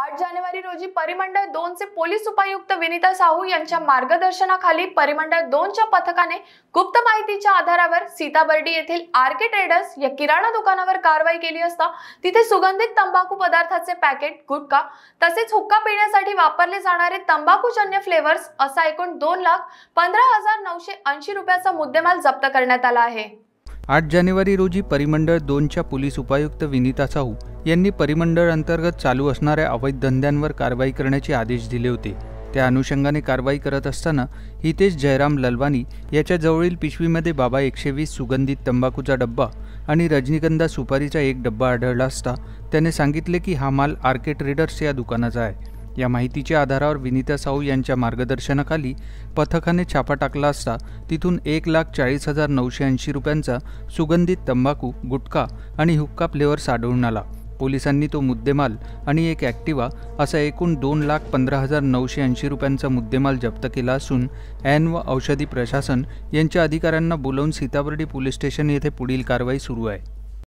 आठ जानेवारी रोजी परिमंडळ चे पोलीस उपायुक्त विनिता साहू यांच्या मार्गदर्शनाखाली परिमंडळ दोनच्या पथकाने गुप्त माहितीच्या आधारावर सीताबर्डी येथील आर ट्रेडर्स या किराणा दुकानावर कारवाई केली असता तिथे सुगंधित तंबाखू पदार्थाचे पॅकेट गुटखा तसेच हुक्का पिण्यासाठी वापरले जाणारे तंबाखूजन्य फ्लेवर्स असा एकूण दोन लाख पंधरा हजार नऊशे ऐंशी रुपयाचा मुद्देमाल जप्त करण्यात आला आहे आठ जानेवारी रोजी परिमंडळ दोनच्या पोलीस उपायुक्त विनिता साहू यांनी परिमंडळ अंतर्गत चालू असणाऱ्या अवैध धंद्यांवर कारवाई करण्याचे आदेश दिले होते त्या अनुषंगाने कारवाई करत असताना हितेश जयराम ललवानी याच्या जवळील पिशवीमध्ये बाबा एकशे वीस सुगंधित तंबाखूचा डब्बा आणि रजनीगंधा सुपारीचा एक डब्बा आढळला असता त्याने सांगितले की हा माल आर्के ट्रेडर्स या दुकानाचा आहे या माहितीच्या आधारावर विनिता साहू यांच्या मार्गदर्शनाखाली पथकाने छापा टाकला असता तिथून एक लाख चाळीस हजार नऊशे ऐंशी रुपयांचा सुगंधित तंबाखू गुटखा आणि हुक्का फ्लेवर साढवून आला पोलिसांनी तो मुद्देमाल आणि एक ॲक्टिवा असा एकूण दोन लाख पंधरा हजार नऊशे ऐंशी रुपयांचा मुद्देमाल जप्त केला असून ॲन व औषधी प्रशासन यांच्या अधिकाऱ्यांना बोलवून सीताबर्डी पोलीस स्टेशन येथे पुढील कारवाई सुरू आहे